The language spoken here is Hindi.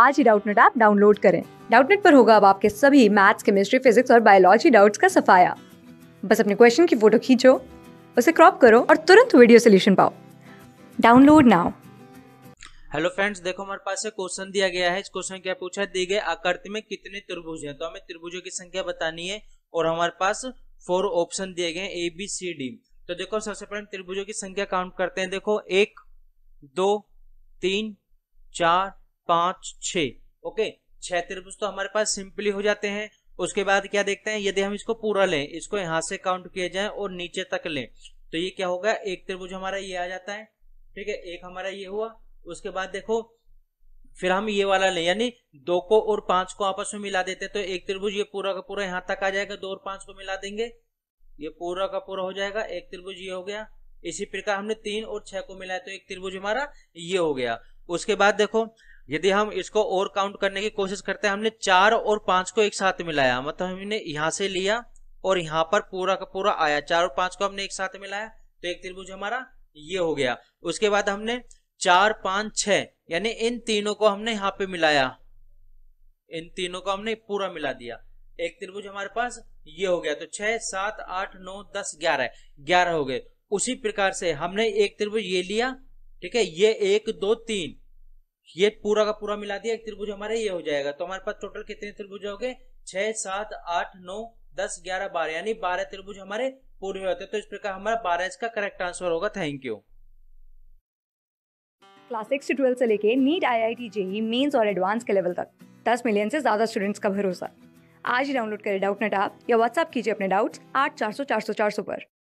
आज ही डाउटनेट ऐप डाउनलोड करें डाउटनेट पर होगा अब आपके सभी मैथ्स केमिस्ट्री फिजिक्स और बायोलॉजी डाउट्स का सफाया बस अपने क्वेश्चन की फोटो खींचो उसे क्रॉप करो और तुरंत वीडियो सोल्यूशन पाओ डाउनलोड नाउ हेलो फ्रेंड्स देखो हमारे पास से क्वेश्चन दिया गया है इस क्वेश्चन क्या पूछा है दी गए आकृति में कितने त्रिभुज हैं तो हमें त्रिभुजों की संख्या बतानी है और हमारे पास फोर ऑप्शन दिए गए ए बी सी डी तो देखो सबसे पहले त्रिभुजों की संख्या काउंट करते हैं देखो एक दो तीन चार पांच छ ओके छह त्रिभुज तो हमारे पास सिंपली हो जाते हैं उसके बाद क्या देखते हैं यदि हम इसको पूरा लें इसको यहां से काउंट किया जाए और नीचे तक लें तो ये क्या होगा एक त्रिभुज हमारा ये आ जाता है ठीक है एक हमारा ये हुआ उसके बाद देखो फिर हम ये वाला लें यानी दो को और पांच को आपस में मिला देते हैं तो एक त्रिभुज ये पूरा का पूरा यहाँ तक आ जाएगा दो और पांच को मिला देंगे ये पूरा का पूरा हो जाएगा एक त्रिभुज ये हो गया इसी प्रकार हमने तीन और छह को मिलाया तो एक त्रिभुज हमारा ये हो गया उसके बाद देखो यदि हम इसको और काउंट करने की कोशिश करते हैं हमने चार और पांच को एक साथ मिलाया मतलब हमने यहां से लिया और यहाँ पर पूरा का पूरा आया चार और पांच को हमने एक साथ मिलाया तो एक त्रिभुज हमारा ये हो गया उसके बाद हमने चार पांच छ यानी इन तीनों को हमने यहाँ पे मिलाया इन तीनों को हमने पूरा मिला दिया एक त्रिभुज हमारे पास ये हो गया तो छह सात आठ नौ दस ग्यारह ग्यारह हो गए उसी प्रकार से हमने एक त्रिभुज ये लिया ठीक है ये एक दो तीन ये पूरा का पूरा मिला दिया एक त्रिभुज हमारा ये हो जाएगा तो हमारे पास टोटल कितने त्रिभुज हो गए छह सात आठ नौ दस ग्यारह बारह यानी बारह त्रिभुज हमारे पूरे होते हैं तो इस प्रकार हमारा बारह इसका करेक्ट आंसर होगा थैंक यू क्लास सिक्स से ट्वेल्व से लेके NEET I I T JEE mains और एडवांस के लेवल तक दस मिलियन से ज़्यादा स्टूडेंट्स का भरोसा आज ही डाउनलोड करें डाउट नेट ऐप या व्हाट्सअप कीजिए अपने डाउट्स आठ चार सौ चार सौ चार सौ पर